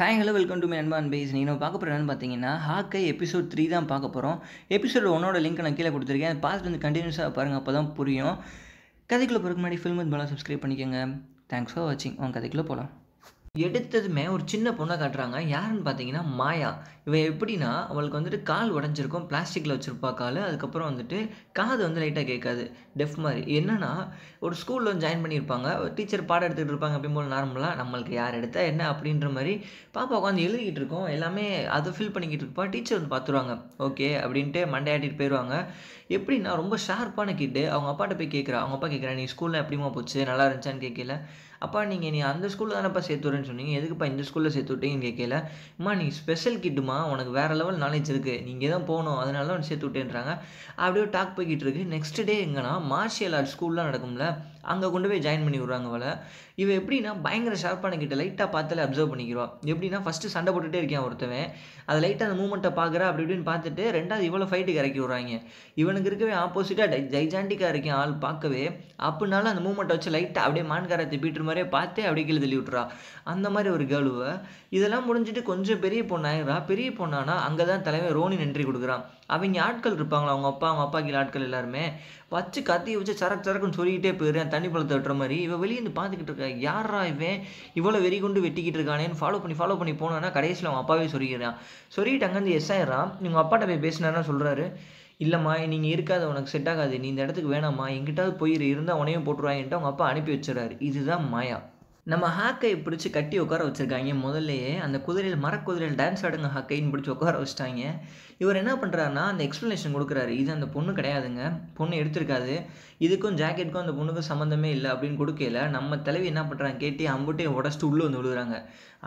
hi hello welcome to my அன்பான் பேஸ் நீங்கள் பார்க்க போகிறேன்னு பார்த்தீங்கன்னா ஹாக்கை எபிசோட் த்ரீ தான் பார்க்க போகிறோம் எபிசோட் ஒன்னோட லிங்க் நான் கீழே கொடுத்துருக்கேன் பார்த்துட்டு வந்து கண்டினியூஸாக பாருங்கள் அப்போ தான் புரியும் கதைக்குள்ளே போகிறதுக்கு முன்னாடி ஃபில்ம் வந்து பாலா சப்ஸ்கிரைப் பண்ணிக்கோங்க தேங்க்ஸ் ஃபார் வாட்சிங் உங்கள் கதைக்குள்ளே போகலாம் எடுத்ததுமே ஒரு சின்ன பொண்ணை காட்டுறாங்க யாருன்னு பார்த்தீங்கன்னா மாயா இவன் எப்படின்னா அவளுக்கு வந்துட்டு கால் உடஞ்சிருக்கும் பிளாஸ்டிக்கில் வச்சுருப்பா கால் அதுக்கப்புறம் வந்துட்டு காது வந்து லைட்டாக கேட்காது டெஃப் மாதிரி என்னென்னா ஒரு ஸ்கூலில் வந்து ஜாயின் பண்ணியிருப்பாங்க டீச்சர் பாடம் எடுத்துகிட்டு இருப்பாங்க அப்படிம்போது நார்மலாக நம்மளுக்கு யார் எடுத்தால் என்ன அப்படின்ற மாதிரி பாப்பா உட்காந்து எழுதிக்கிட்டு இருக்கோம் எல்லாமே அதை ஃபில் பண்ணிக்கிட்டு இருப்பா டீச்சர் வந்து பார்த்துருவாங்க ஓகே அப்படின்ட்டு மண்டையாட்டிட்டு போயிடுவாங்க எப்படின்னா ரொம்ப ஷார்ப்பான கிட்டு அவங்க அப்பாட்ட போய் கேட்குறா அவங்க அப்பா கேட்குறேன் நீ ஸ்கூலில் எப்படிமா போச்சு நல்லா இருந்துச்சான்னு கேட்கல அப்பா நீங்கள் நீ அந்த ஸ்கூலில் தானேப்பா சேர்த்து சேர்த்துறேன்னு சொன்னீங்க எதுக்குப்பா இந்த ஸ்கூலில் சேர்த்து விட்டீங்கன்னு கேட்கல அம்மா நீ ஸ்பெஷல் கிட்டுமா உனக்கு வேறு லெவல் நாலேஜ் இருக்குது நீங்கள் தான் போகணும் அதனால தான் சேர்த்து விட்டேன்றாங்க அப்படியே டாக் போய்கிட்டு இருக்கு நெக்ஸ்ட் டே எங்கன்னா மார்ஷியல் ஆர்ட்ஸ் ஸ்கூல்லாம் நடக்கும்ல அங்கே கொண்டு போய் ஜாயின் பண்ணி விடுறாங்க போல இவன் எப்படின்னா பயங்கர ஷார்ப்பான கிட்ட லைட்டாக பார்த்தாலே அப்சர்வ் பண்ணிக்கிறான் எப்படின்னா ஃபஸ்ட்டு சண்டை போட்டுகிட்டே இருக்கான் ஒருத்தவன் அதை லைட்டாக அந்த மூமெண்ட்டை பார்க்குறா அப்படி இப்படின்னு பார்த்துட்டு ரெண்டாவது இவ்வளோ ஃபைட்டுக்கு இறக்கி விட்றாங்க இவனுக்கு இருக்கவே ஆப்போசிட்டாக ஜைஜாண்டிக்காக இருக்கேன் ஆள் பார்க்கவே அப்படின்னாலும் அந்த மூமெண்ட்டை வச்சு லைட்டாக அப்படியே மான்காரத்தை பீட்டுற மாதிரியே பார்த்தே அப்படியே கீழே தள்ளி விட்றா அந்த மாதிரி ஒரு கேர்ளுவை இதெல்லாம் முடிஞ்சுட்டு கொஞ்சம் பெரிய பொண்ணாயிரா பெரிய பொண்ணானா அங்கே தான் தலைவர் ரோனி நன்றி கொடுக்குறான் அவங்க ஆட்கள் இருப்பாங்களா அவங்க அப்பா அவங்க அப்பா கீழே ஆட்கள் எல்லாருமே வச்சு கத்தி வச்சு சரக்கு சரக்குன்னு சொல்லிக்கிட்டே போயிடுறேன் தண்ணி பழத்தை வெட்டுற மாதிரி இவன் வெளியே இருந்து பார்த்துக்கிட்டு இருக்கா யாரா இவன் இவ்வளோ வெறி கொண்டு வெட்டிக்கிட்டு இருக்கானேன்னு ஃபாலோ பண்ணி ஃபாலோ பண்ணி போனான்னா கடைசியில் அவன் அப்பாவே சொல்லிக்கிறான் சொல்லிட்டு அங்கேருந்து எஸ் ஆயிடுறான் உங்கள் அப்பாட்ட போய் பேசினாருன்னா சொல்கிறாரு இல்லைம்மா நீங்கள் இருக்காது உனக்கு செட் ஆகாது நீ இந்த இடத்துக்கு வேணாம்மா எங்கிட்டாவது போயிரு இருந்தால் உனையும் போட்டுருவாங்கன்ட்டு அவங்க அப்பா அனுப்பி வச்சுறாரு இதுதான் மாயா நம்ம ஹாக்கை பிடிச்சி கட்டி உட்கார வச்சுருக்காங்க முதல்லையே அந்த குதிரையில் மரக்குதிரையில் டான்ஸ் ஆடுங்க ஹாக்கைன்னு பிடிச்சி உட்கார வச்சுட்டாங்க இவர் என்ன பண்ணுறாருன்னா அந்த எக்ஸ்ப்ளனேஷன் கொடுக்குறாரு இது அந்த பொண்ணு கிடையாதுங்க பொண்ணு எடுத்திருக்காது இதுக்கும் ஜாக்கெட்டுக்கும் அந்த பொண்ணுக்கும் சம்மந்தமே இல்லை அப்படின்னு கொடுக்கல நம்ம தலைவி என்ன பண்ணுறாங்க கேட்டி அம்புட்டையும் உடச்சிட்டு உள்ளே வந்து விழுகிறாங்க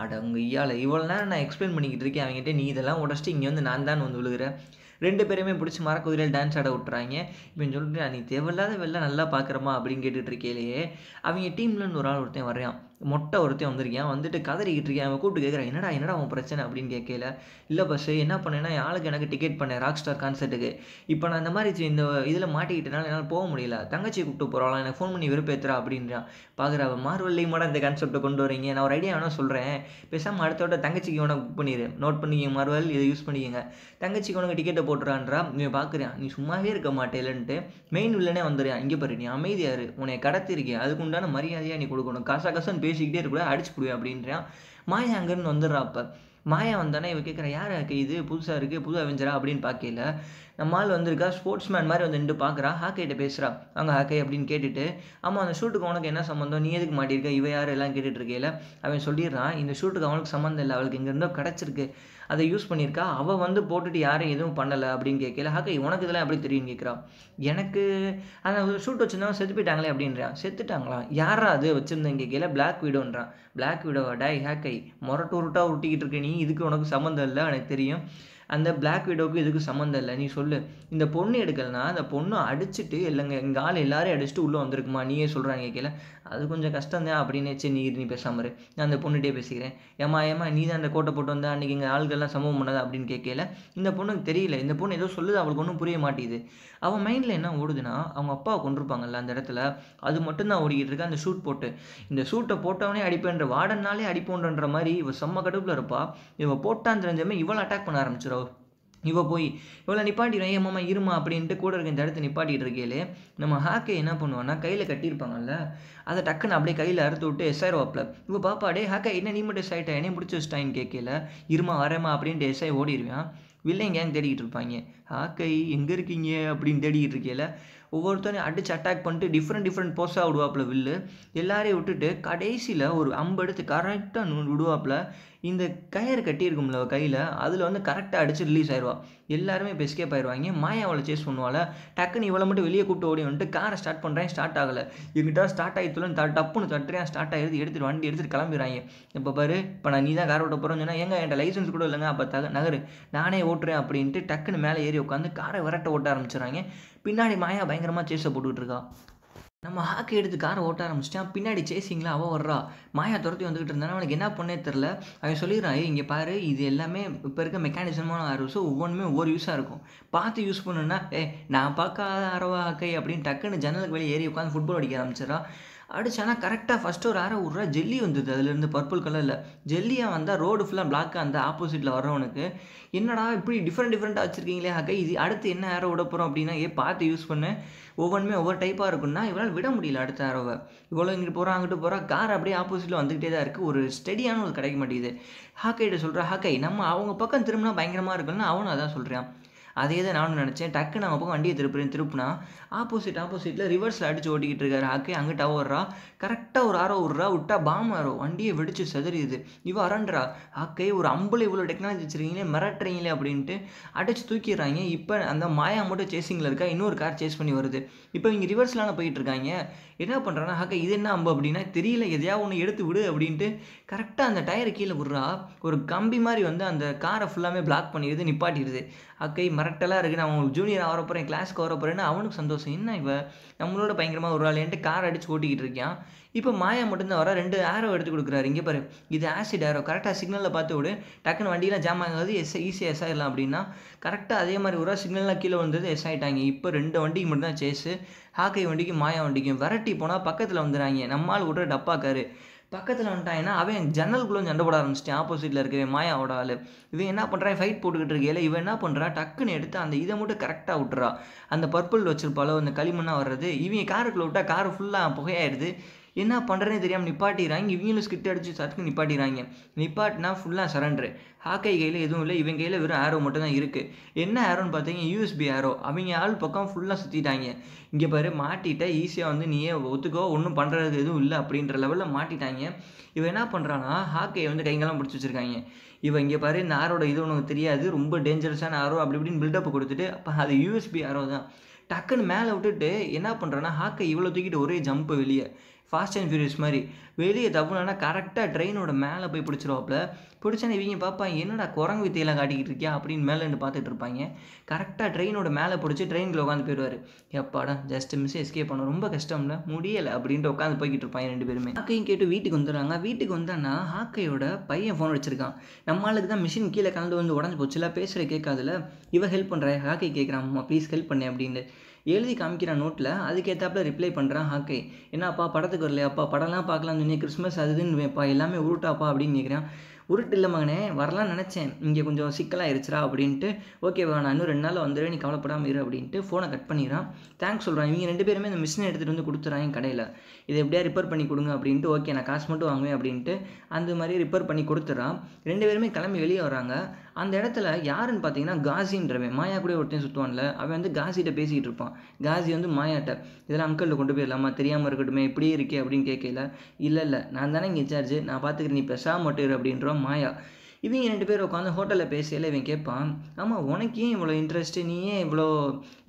அட அவங்க ஐயாவில் இவ்வளோ நேரம் நான் எக்ஸ்பிளைன் பண்ணிக்கிட்டு இருக்கேன் அவங்ககிட்ட நீ இதெல்லாம் உடச்சிட்டு இங்கே வந்து நான் தான் வந்து விழுகிறேன் ரெண்டு பேருமே பிடிச்சி மரக்குதிரையில் டான்ஸ் ஆட விட்டுறாங்க இப்போ சொல்லிட்டு நீ தேவையில்லாத வெளில நல்லா பார்க்குறமா அப்படின்னு கேட்டுட்டு இருக்கையிலேயே அவங்க டீம்லன்னு ஒரு ஆள் ஒருத்தன் வரையான் மொட்டை ஒருத்தையும் வந்திருக்கேன் வந்துட்டு கதறிக்கிட்டு இருக்கேன் அவன் கூப்பிட்டு கேட்குறேன் என்னடா என்னடா அவன் பிரச்சனை அப்படின்னு கேட்கல இல்லை பஸ் என்ன பண்ணேன்னா யாளுக்கு எனக்கு டிக்கெட் பண்ணேன் ராக் ஸ்டார் கான்சர்ட்டுக்கு இப்போ நான் இந்த மாதிரி இந்த இதில் மாட்டிக்கிட்டனால என்னால் போக முடியல தங்கச்சி கூப்பிட்டு போகிறாளா எனக்கு ஃபோன் பண்ணி ஏற்றுறா அப்படின்றான் பார்க்குற அவன் மார்வல்லையும் மட இந்த கான்செப்ட்டை கொண்டு வரீங்க நான் ஒரு ஐடியா வேணால் சொல்கிறேன் பேசாமல் அடுத்த விட தங்கச்சிக்கு உனக்கு புக் பண்ணிடு நோட் பண்ணிக்கிங்க மார்வல் இதை யூஸ் பண்ணிக்கோங்க தங்கச்சிக்கு உனக்கு டிக்கெட்டை போட்டுறான்றா நீ பார்க்குறியான் நீ சும்மாவே இருக்க மாட்டேலன்ட்டு மெயின் வில்லனே வந்துடுறேன் இங்கே பாரு நீ அமைதியாரு உன்னை கடத்திருக்கேன் அதுக்குண்டான மரியாதையாக நீ கொடுக்கணும் காசா காசுன்னு பேசி பேசிக்கிட்டே இருக்கூட அடிச்சு போடுவேன் அப்படின்றான் மாயா அங்கேருந்து வந்துடுறா அப்போ மாயா வந்தோடனே இவ கேட்குறா யார் இது புதுசாக இருக்குது புது அவெஞ்சரா அப்படின்னு பார்க்கல நம்மால் வந்திருக்கா ஸ்போர்ட்ஸ்மேன் மாதிரி வந்து நின்று பார்க்குறா ஹாக்கிட்ட பேசுகிறா அவங்க ஹாக்கை அப்படின்னு கேட்டுட்டு ஆமாம் அந்த ஷூட்டுக்கு உனக்கு என்ன சம்மந்தம் நீ எதுக்கு மாட்டியிருக்க இவ யார் எல்லாம் கேட்டுட்டு இருக்கையில அவன் சொல்லிடுறான் இந்த ஷூட்டுக்கு அவனுக்கு சம்மந்தம் இல்லை அவளுக்கு இங்கேருந்தோ கிடச்சிருக்கு அதை யூஸ் பண்ணியிருக்கா அவள் வந்து போட்டுட்டு யாரும் எதுவும் பண்ணலை அப்படின்னு கேட்கல ஹாக்கை உனக்கு இதெல்லாம் எப்படி தெரியும் கேட்குறான் எனக்கு அந்த ஷூட் வச்சுருந்தவன் செத்து போயிட்டாங்களே அப்படின்றான் செத்துட்டாங்களா யாரா அது வச்சுருந்தேன் கேட்கல பிளாக் வீடோன்றான் பிளாக் வீடோ டாய் ஹாக்கை மொரட்டு உருட்டாக உருட்டிக்கிட்டு இருக்க நீ இதுக்கு உனக்கு சம்மந்தம் இல்லை எனக்கு தெரியும் அந்த பிளாக் விடோவுக்கு இதுக்கு சம்மந்தம் இல்லை நீ சொல்லு இந்த பொண்ணு எடுக்கலைன்னா அந்த பொண்ணு அடிச்சுட்டு இல்லைங்க எங்கள் ஆள் எல்லாரையும் அடிச்சுட்டு உள்ளே வந்திருக்குமா நீயே சொல்கிறாங்க கேட்கல அது கொஞ்சம் கஷ்டம் தான் அப்படின்னு சரி நீ நீ பேசாமல் நான் அந்த பொண்ணுகிட்டே பேசிக்கிறேன் ஏமா ஏமா நீ தான் அந்த கோட்டை போட்டு வந்தால் அன்றைக்கி எங்கள் ஆள்கள்லாம் சம்பவம் பண்ணாத அப்படின்னு கேட்கல இந்த பொண்ணுக்கு தெரியல இந்த பொண்ணு ஏதோ சொல்லுது அவளுக்கு ஒன்றும் புரிய மாட்டேங்குது அவன் மைண்டில் என்ன ஓடுதுன்னா அவங்க அப்பாவை கொண்டிருப்பாங்கல்ல அந்த இடத்துல அது மட்டும்தான் ஓடிக்கிட்டு இருக்கு அந்த ஷூட் போட்டு இந்த ஷூட்டை போட்டவனே அடிப்பேன்ற வாடன்னாலே அடிப்போன்ற மாதிரி இவ செம்ம கடுப்பில் இருப்பா இவன் போட்டான் தெரிஞ்சமே இவ்வளோ அட்டாக் பண்ண ஆரம்பிச்சிடும் இவ போய் இவளை நிப்பாட்டிடுவோம் ஏன் மாமா இருமா அப்படின்ட்டு கூட இருக்க இந்த இடத்த நிப்பாட்டிட்டு இருக்கையிலே நம்ம ஹாக்கை என்ன பண்ணுவான்னா கையில் கட்டியிருப்பாங்கல்ல அதை டக்குன்னு அப்படியே கையில் அறுத்து விட்டு எஸ்ஐ வாப்பில் இவ பாப்பா டே ஹாக்கா என்ன நீ மட்டும் எஸ் ஆகிட்டா என்னையும் பிடிச்சி வச்சிட்டாயின்னு கேட்கல இருமா வரேமா அப்படின்ட்டு எஸ்ஐ ஓடிடுவான் வில்லை ஏன் தேடிக்கிட்டு இருப்பாங்க ஹாக்கை எங்கே இருக்கீங்க அப்படின்னு தேடிக்கிட்டு இருக்கையில ஒவ்வொருத்தரையும் அடிச்சு அட்டாக் பண்ணிட்டு டிஃப்ரெண்ட் டிஃப்ரெண்ட் போஸாக விடுவாப்பில் வில்லு எல்லாரையும் விட்டுட்டு கடைசியில் ஒரு அம்பு எடுத்து கரெக்டாக விடுவாப்பில் இந்த கயிறு கட்டியிருக்கும்ல கையில் அதில் வந்து கரெக்டாக அடித்து ரிலீஸ் ஆயிடுவா எல்லாருமே இப்போ எஸ்கேப் ஆயிடுவாங்க மாயா அவளை சேஸ் பண்ணுவாள் டக்குன்னு இவ்வளோ மட்டும் வெளியே கூப்பிட்டு ஓடி வந்துட்டு காரை ஸ்டார்ட் பண்ணுறேன் ஸ்டார்ட் ஆகலை எங்கிட்ட ஸ்டார்ட் ஆகிடுன்னு த டப்புன்னு தட்டுறேன் ஸ்டார்ட் ஆகிடுது எடுத்துகிட்டு வண்டி எடுத்துகிட்டு கிளம்பிடுறாங்க இப்போ பாரு இப்போ நான் நீ தான் கார் ஓட்ட போகிறேன்னு சொன்னால் எங்க என்கிட்ட லைசன்ஸ் கூட இல்லைங்க அப்போ தக நகரு நானே ஓட்டுறேன் அப்படின்ட்டு டக்குன்னு மேலே ஏறி உட்காந்து காரை விரட்ட ஓட்ட ஆரம்பிச்சிடறாங்க பின்னாடி மாயா பயங்கரமாக சேஸை போட்டுக்கிட்டு இருக்கா நம்ம ஹாக்கி எடுத்து காரை ஓட்ட ஆரம்பிச்சிட்டான் பின்னாடி சேசிங்களா அவள் வர்றா மாயா துரத்தி வந்துகிட்டு இருந்தான் அவனுக்கு என்ன பண்ணே தெரில அவன் சொல்லிடுறான் இங்கே பாரு இது எல்லாமே இப்போ இருக்க மெக்கானிசமான அரசு ஒவ்வொன்றுமே ஒவ்வொரு யூஸாக இருக்கும் பார்த்து யூஸ் பண்ணுன்னா ஏ நான் பார்க்காத அரவா அப்படின்னு டக்குன்னு ஜன்னலுக்கு வெளியே ஏறி உட்காந்து ஃபுட்பால் அடிக்க ஆரம்பிச்சிடறான் அடிச்சானா கரெக்டாக ஃபஸ்ட்டு ஒரு ஆற விட்றா ஜெல்லி வந்தது அதுலேருந்து பர்பிள் கலரில் ஜெல்லியாக வந்தால் ரோடு ஃபுல்லாக பிளாக்காக அந்த ஆப்போசிட்டில் வரவனுக்கு என்னடா இப்படி டிஃப்ரெண்ட் டிஃப்ரெண்ட்டாக வச்சுருக்கீங்களே ஹக்கை இது அடுத்து என்ன ஏற விட போகிறோம் அப்படின்னா ஏ பார்த்து யூஸ் பண்ணு ஒவ்வொன்றுமே ஒவ்வொரு டைப்பாக இருக்குன்னா இவரால் விட முடியல அடுத்த ஆரோவை இவ்வளோ இங்கிட்டு போகிறோம் அங்கிட்டு போகிறோம் கார் அப்படியே ஆப்போசிட்டில் வந்துக்கிட்டே தான் இருக்குது ஒரு ஸ்டெடியான ஒரு கிடைக்க மாட்டேங்குது ஹாக்கைட்ட சொல்கிறேன் ஹாக்கை நம்ம அவங்க பக்கம் திரும்பினா பயங்கரமாக இருக்குன்னு அவனும் அதான் சொல்கிறான் அதே தான் நானும் நினச்சேன் டக்குன்னு அவன் பக்கம் வண்டியை திருப்புறேன் திருப்புனா ஆப்போசிட் ஆப்போசிட்டில் ரிவர்ஸில் அடிச்சு ஓட்டிக்கிட்டு இருக்காரு ஹாக்கி அங்கே ஓடுறா கரெக்டாக ஒரு ஆரோ விட்றா விட்டா பாம் ஆரோ வண்டியை வெடிச்சு செதறியுது இவ்வளோ அரண்டா ஹாக்கை ஒரு அம்புல இவ்வளோ டெக்னாலஜி வச்சுருக்கீங்களே மிரட்டுறீங்களே அப்படின்ட்டு அடிச்சு தூக்கிடுறாங்க இப்போ அந்த மாயா மட்டும் சேசிங்கில் இருக்கா இன்னொரு கார் சேஸ் பண்ணி வருது இப்போ இங்கே ரிவர்ஸ்லாம் போயிட்டு இருக்காங்க என்ன பண்ணுறாங்கன்னா ஹாக்கை இது என்ன அம்பு அப்படின்னா தெரியல எதையா ஒன்று எடுத்து விடு அப்படின்ட்டு கரெக்டாக அந்த டயரை கீழே விட்றா ஒரு கம்பி மாதிரி வந்து அந்த காரை ஃபுல்லாமே பிளாக் பண்ணிடுது நிப்பாட்டிடுது அக்கை மிரட்டலாக இருக்குது நான் அவங்க ஜூனியர் ஆகிற போகிறேன் கிளாஸ்க்கு வர போகிறேன்னு அவனுக்கு சந்தோஷம் என்ன இப்போ நம்மளோட பயங்கரமாக ஒரு ஆளுன்ட்டு கார் அடிச்சு ஓட்டிக்கிட்டு இருக்கான் இப்போ மாயா மட்டும்தான் வர ரெண்டு ஆரோ எடுத்து கொடுக்குறாரு இங்கே பாரு இது ஆசிட் ஆரோ கரெக்டாக சிக்னலில் பார்த்து விடு டக்குன்னு வண்டியெலாம் ஜாம் ஆகாது எஸ் ஈஸியாக எஸ் ஆகிடலாம் அப்படின்னா கரெக்டாக அதே மாதிரி ஒரு சிக்னல்லாம் கீழே வந்தது எஸ் ஆகிட்டாங்க இப்போ ரெண்டு வண்டிக்கு மட்டும்தான் சேஸு ஹாக்கை வண்டிக்கும் மாயா வண்டிக்கும் வரட்டி போனால் பக்கத்தில் வந்துடுறாங்க நம்மால் விட்ற டப்பாக்காரு பக்கத்தில் ஏன்னா அவன் ஜன்னல்குள்ளே சண்டை போட ஆரம்பிச்சிட்டேன் ஆப்போசிட்டில் இருக்கிற மாயாவோட ஆள் இவன் என்ன பண்ணுறான் ஃபைட் போட்டுக்கிட்டு இருக்கையில இவன் என்ன பண்ணுறா டக்குன்னு எடுத்து அந்த இதை மட்டும் கரெக்டாக விட்டுறா அந்த பர்பிள் வச்சிருப்பாலோ அந்த களிமண்ணாக வர்றது இவன் காருக்குள்ளே விட்டால் கார் ஃபுல்லாக புகையாயிடுது என்ன பண்ணுறதுன்னு தெரியாமல் நிப்பாட்டிறாங்க இவங்களும் ஸ்கிட் அடிச்சு சாத்துக்கு நிப்பாட்டிறாங்க நிப்பாட்டினா ஃபுல்லாக சரண்டர் ஹாக்கை கையில் எதுவும் இல்லை இவங்க கையில் வெறும் ஆரோ மட்டும் தான் இருக்குது என்ன ஆரோன்னு பார்த்தீங்க யூஎஸ்பி ஆரோ அவங்க ஆள் பக்கம் ஃபுல்லாக சுற்றிட்டாங்க இங்கே பாரு மாட்டிட்ட ஈஸியாக வந்து நீயே ஒத்துக்கோ ஒன்றும் பண்ணுறது எதுவும் இல்லை அப்படின்ற லெவலில் மாட்டிட்டாங்க இவன் என்ன பண்ணுறான்னா ஹாக்கையை வந்து கைங்கெல்லாம் பிடிச்சி வச்சுருக்காங்க இவன் இங்கே பாரு இந்த ஆரோட இது உனக்கு தெரியாது ரொம்ப டேஞ்சரஸான ஆரோ அப்படி இப்படின்னு பில்டப் கொடுத்துட்டு அப்போ அது யூஎஸ்பி ஆரோ தான் டக்குன்னு மேலே விட்டுட்டு என்ன பண்ணுறான்னா ஹாக்கை இவ்வளோ தூக்கிட்டு ஒரே ஜம்ப்பு வெளியே ஃபாஸ்ட் அண்ட் ஃபியூரியஸ் மாதிரி வெளியே தப்புனா கரெக்டாக ட்ரெயினோட மேலே போய் பிடிச்சிருவாப்புல பிடிச்சானே இவங்க பார்ப்பாங்க என்னடா குரங்கு வித்தையெல்லாம் காட்டிக்கிட்டு இருக்கியா அப்படின்னு மேலே பார்த்துட்டு இருப்பாங்க கரெக்டாக ட்ரெயினோட மேலே பிடிச்சி ட்ரெயினில் உட்காந்து போயிடுவார் எப்பாடா ஜஸ்ட் மிஸ் எஸ்கேப் பண்ண ரொம்ப கஷ்டம்ல முடியலை அப்படின்ட்டு உட்காந்து போய்கிட்டு இருப்பாங்க ரெண்டு பேருமே ஹாக்கையும் கேட்டு வீட்டுக்கு வந்துடுறாங்க வீட்டுக்கு வந்தானா ஹாக்கையோட பையன் ஃபோன் வச்சிருக்கான் நம்மளுக்கு தான் மிஷின் கீழே கலந்து வந்து உடஞ்சி போச்சுல பேசுகிற கேட்காதுல இவ ஹெல்ப் பண்ணுற ஹாக்கை அம்மா ப்ளீஸ் ஹெல்ப் பண்ணேன் அப்படின்னு எழுதி காமிக்கிறான் நோட்டில் அதுக்கேற்றாப்புல ரிப்ளை பண்ணுறான் ஹாக்கை என்னப்பா படத்துக்கு வரலையாப்பா படம்லாம் பார்க்கலாம் சொன்னேன் கிறிஸ்மஸ் அதுன்னு வைப்பா எல்லாமே உருட்டாப்பா அப்படின்னு நினைக்கிறான் உருட்டு இல்லை மகனே வரலாம் நினச்சேன் இங்கே கொஞ்சம் சிக்கலாகிருச்சுரா அப்படின்ட்டு ஓகேவா நான் இன்னும் ரெண்டு நாள் வந்துடுவேன் நீ கவலைப்படாமல் இரு அப்படின்ட்டு ஃபோனை கட் பண்ணிடுறான் தேங்க்ஸ் சொல்கிறான் இவங்க ரெண்டு பேருமே இந்த மிஷினை எடுத்துகிட்டு வந்து கொடுத்துறாங்க கடையில் இதை எப்படியா ரிப்பேர் பண்ணி கொடுங்க அப்படின்ட்டு ஓகே நான் காசு மட்டும் வாங்குவேன் அப்படின்ட்டு அந்த மாதிரி ரிப்பேர் பண்ணி கொடுத்துட்றான் ரெண்டு பேருமே கிளம்பி வெளியே வராங்க அந்த இடத்துல யாருன்னு பார்த்தீங்கன்னா காசின்றவன் மாயா கூட ஒருத்தன் சுற்றுவான்ல அவன் வந்து காசிகிட்ட பேசிகிட்டு இருப்பான் காசி வந்து மாயாட்ட இதெல்லாம் அங்கிள் கொண்டு போயிடலாமா தெரியாமல் இருக்கட்டுமே இப்படியே இருக்கே அப்படின்னு கேட்கல இல்லை இல்லை நான் தானே இங்கே இன்சார்ஜ் நான் பார்த்துக்கிறேன் நீ பெஷா மட்டும் அப்படின்றோம் மாயா இவங்க ரெண்டு பேர் உட்காந்து ஹோட்டலில் பேசையில் இவன் கேட்பான் ஆமாம் உனக்கு ஏன் இவ்வளோ இன்ட்ரெஸ்ட்டு நீ ஏன் இவ்வளோ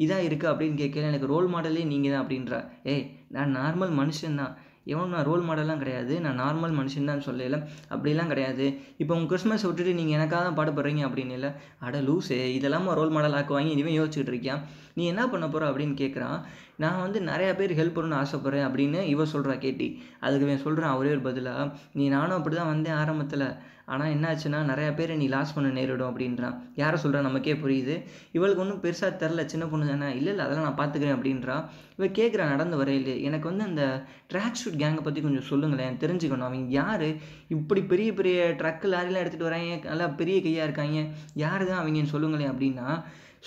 இதாக இருக்குது அப்படின்னு கேட்கல எனக்கு ரோல் மாடலே நீங்கள் தான் அப்படின்றா ஏய் நான் நார்மல் மனுஷன் தான் எவனும் நான் ரோல் மாடலாம் கிடையாது நான் நார்மல் மனுஷன் தான் சொல்லல அப்படிலாம் கிடையாது இப்போ உங்கள் கிறிஸ்மஸ் விட்டுட்டு நீங்கள் எனக்காக தான் பாடுபடுறீங்க அப்படின்னு இல்லை அட லூஸு இதெல்லாமா ரோல் மாடல் ஆக்குவாங்க இனிமேல் யோசிச்சுட்டு இருக்கியா நீ என்ன பண்ண போகிற அப்படின்னு கேட்குறான் நான் வந்து நிறையா பேர் ஹெல்ப் பண்ணணும்னு ஆசைப்பட்றேன் அப்படின்னு இவன் சொல்கிறா கேட்டி அதுக்கு இவன் சொல்கிறான் அவரே ஒரு பதிலாக நீ நானும் அப்படி தான் வந்தேன் ஆரம்பத்தில் ஆனால் என்னாச்சுன்னா நிறையா பேர் நீ லாஸ் பண்ண நேரிடும் அப்படின்றான் யாரை சொல்கிறா நமக்கே புரியுது இவளுக்கு ஒன்றும் பெருசாக தெரில சின்ன பொண்ணு தானே இல்லை இல்லை அதெல்லாம் நான் பார்த்துக்கிறேன் அப்படின்றா இவன் கேட்குறான் நடந்து வரையில் எனக்கு வந்து அந்த ட்ராக் ஷூட் கேங்கை பற்றி கொஞ்சம் சொல்லுங்களேன் தெரிஞ்சுக்கணும் அவங்க யார் இப்படி பெரிய பெரிய ட்ரக்கு லாரிலாம் எடுத்துகிட்டு வராங்க நல்லா பெரிய கையாக இருக்காங்க யார் தான் அவங்கன்னு சொல்லுங்களேன் அப்படின்னா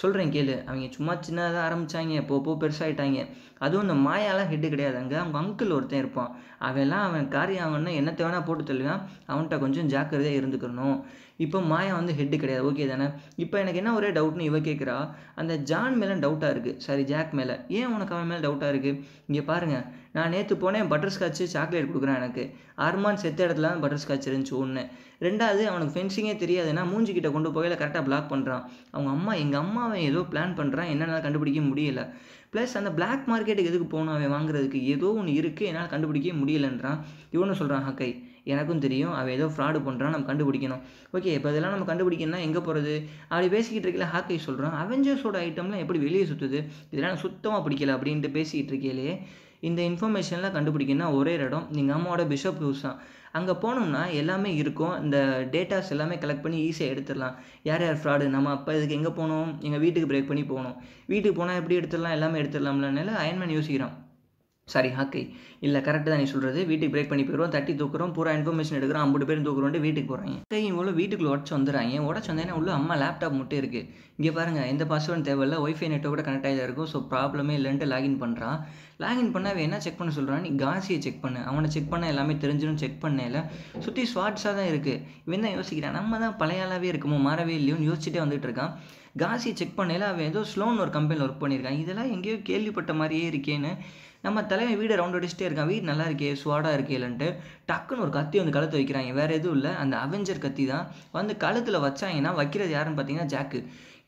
சொல்கிறேன் கேளு அவங்க சும்மா சின்னதாக ஆரம்பித்தாங்க போ போ பெருசாகிட்டாங்க அதுவும் இந்த மாயாலாம் ஹெட்டு கிடையாது அங்கே அவங்க அங்கிள் ஒருத்தன் இருப்பான் அவெல்லாம் அவன் காரியம் அவன்னா என்ன தேவைனா போட்டு தள்ளுவான் அவன்கிட்ட கொஞ்சம் ஜாக்கிரதையாக இருந்துக்கணும் இப்போ மாயா வந்து ஹெட்டு கிடையாது ஓகே தானே இப்போ எனக்கு என்ன ஒரே டவுட்னு இவ கேட்குறா அந்த ஜான் மேலே டவுட்டாக இருக்குது சாரி ஜாக் மேலே ஏன் உனக்கு அவன் மேலே டவுட்டாக இருக்குது இங்கே பாருங்கள் நான் நேற்று போனேன் பட்டர் ஸ்காட்சு சாக்லேட் கொடுக்குறான் எனக்கு அர்மான் செத்த இடத்துல தான் பட்டர் ஸ்காட்ச் இருந்துச்சு ஒன்று ரெண்டாவது அவனுக்கு ஃபென்சிங்கே தெரியாதுன்னா மூஞ்சிக்கிட்ட கொண்டு போய் கரெக்டாக பிளாக் பண்ணுறான் அவங்க அம்மா எங்கள் அம்மா அவன் ஏதோ பிளான் பண்ணுறான் என்னால் கண்டுபிடிக்க முடியல ப்ளஸ் அந்த பிளாக் மார்க்கெட்டுக்கு எதுக்கு போகணும் அவன் வாங்குறதுக்கு ஏதோ ஒன்று இருக்குது என்னால் கண்டுபிடிக்க முடியலைன்றான் இவனு சொல்கிறான் ஹக்கை எனக்கும் தெரியும் அவள் ஏதோ ஃப்ராடு பண்ணுறான் நம்ம கண்டுபிடிக்கணும் ஓகே இப்போ இதெல்லாம் நம்ம கண்டுபிடிக்கணும்னா எங்கே போகிறது அப்படி பேசிக்கிட்டு இருக்கல ஹாக்கை சொல்கிறான் அவெஞ்சர்ஸோட ஐட்டம்லாம் எப்படி வெளியே சுற்றுது இதெல்லாம் சுத்தமாக பிடிக்கல அப்படின்ட்டு பேசிக்கிட்டு இருக்கையிலே இந்த இன்ஃபர்மேஷன்லாம் கண்டுபிடிக்கணும்னா ஒரே இடம் எங்கள் அம்மாவோட பிஷப் ஹவுஸ் தான் அங்கே போனோம்னா எல்லாமே இருக்கும் இந்த டேட்டாஸ் எல்லாமே கலெக்ட் பண்ணி ஈஸியாக எடுத்துடலாம் யார் யார் ஃப்ராடு நம்ம அப்போ இதுக்கு எங்கே போகணும் எங்கள் வீட்டுக்கு பிரேக் பண்ணி போகணும் வீட்டுக்கு போனால் எப்படி எடுத்துடலாம் எல்லாமே எடுத்துடலாம்லனால அயன்மேன் யோசிக்கிறான் சாரி ஹாக்கை இல்லை கரெக்டு தான் நீ சொல்கிறது வீட்டுக்கு பிரேக் பண்ணி போயிடுவோம் தட்டி தூக்குறோம் பூரா இன்ஃபர்மேஷன் எடுக்கிறோம் ஐம்பது பேரும் தூக்குறோண்டு வீட்டுக்கு போகிறாங்க கையும் இவ்வளோ வீட்டுக்குள்ள உடச்சு வந்துடுறாங்க உடச்சு வந்தேன்னா உள்ள அம்மா லேப்டாப் மட்டும் இருக்குது இங்கே பாருங்கள் எந்த பாஸ்வேர்டும் தேவையில்ல ஒய்ஃபை நெட்டோ கூட கனெக்ட் ஆகி இருக்கும் ஸோ ப்ராப்ளமே இல்லைன்ட்டு லாகின் பண்ணுறான் லாகின் பண்ண அவன் என்ன செக் பண்ண சொல்கிறான் நீ காசியை செக் பண்ணு அவனை செக் பண்ண எல்லாமே தெரிஞ்சிடும் செக் பண்ணல சுற்றி ஸ்வாட்ஸாக தான் இருக்குது இவன் தான் யோசிக்கிறான் நம்ம தான் பழையாளாவே இருக்குமோ மாறவே இல்லையோன்னு யோசிச்சுட்டே வந்துட்டு இருக்கான் காசி செக் பண்ணல அவன் ஏதோ ஸ்லோன் ஒரு கம்பெனியில் ஒர்க் பண்ணியிருக்கான் இதெல்லாம் எங்கேயோ கேள்விப்பட்ட மாதிரியே இருக்கேன்னு நம்ம தலைமை வீடை ரவுண்ட் அடிச்சுட்டே இருக்கான் வீடு நல்லா இருக்கே சுவாடாக இருக்கே இல்லைன்ட்டு டக்குன்னு ஒரு கத்தி வந்து கழுத்து வைக்கிறாங்க வேறு எதுவும் இல்லை அந்த அவெஞ்சர் கத்தி தான் வந்து கழுத்தில் வச்சாங்கன்னா வைக்கிறது யாருன்னு பார்த்தீங்கன்னா ஜாக்கு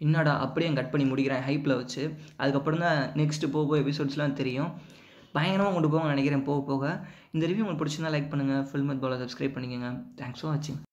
என்னடா அப்படியே கட் பண்ணி முடிக்கிறேன் ஹைப்பில் வச்சு அதுக்கப்புறம் தான் நெக்ஸ்ட்டு போக போக எபிசோட்ஸ்லாம் தெரியும் பயங்கரமாக கொண்டு போக நினைக்கிறேன் போக போக இந்த ரிவ்யூ உங்களுக்கு பிடிச்சிருந்தா லைக் பண்ணுங்கள் ஃபில்மத் போல சப்ஸ்கிரைப் பண்ணிக்கோங்க தேங்க்ஸ் ஃபார் வாட்சிங்